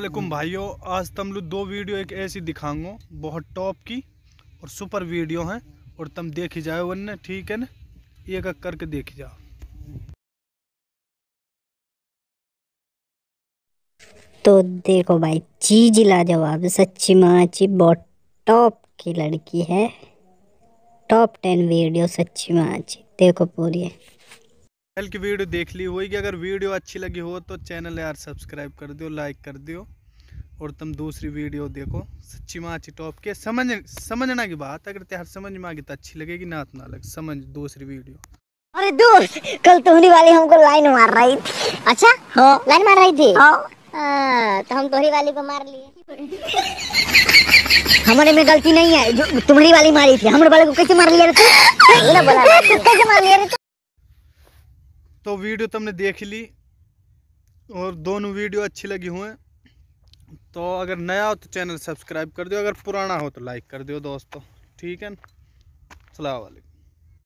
असलकुम हम्म। भाइयों आज तुम तो लोग दो वीडियो एक ऐसी दिखाऊंगा बहुत टॉप की और सुपर वीडियो हैं और तुम ही जाओ वन ठीक है ना एक एक करके देख जाओ तो देखो भाई चीज लाजवाब सच्ची माची बहुत टॉप की लड़की है टॉप टेन वीडियो सच्ची माची देखो पूरी है कल की वीडियो देख ली होगी अगर वीडियो अच्छी लगी हो तो चैनल यार सब्सक्राइब कर दियो लाइक कर दियो और तुम दूसरी वीडियो देखो सच्ची माची टॉप के समझ समझना की बात अगर त्यार समझ में आ गई तो अच्छी लगेगी ना तो ना लग समझ दूसरी वीडियो अरे दोस्त कल तुम्हारी वाली हमको लाइन मार रही थी अच्छा हाँ लाइन मार रही थी हाँ तो हम तुम्हारी वाली को मार लिए हमारे में गलती नहीं है जो तुम्हारी वाली मारी थी हमारे वाले को कैसे मार लिया रे तू कैसे मार लिया रे तो वीडियो तुमने देख ली और दोनों वीडियो अच्छी लगी हुए तो अगर नया हो तो चैनल सब्सक्राइब कर दो अगर पुराना हो तो लाइक कर दो दोस्तों ठीक है वालेकुम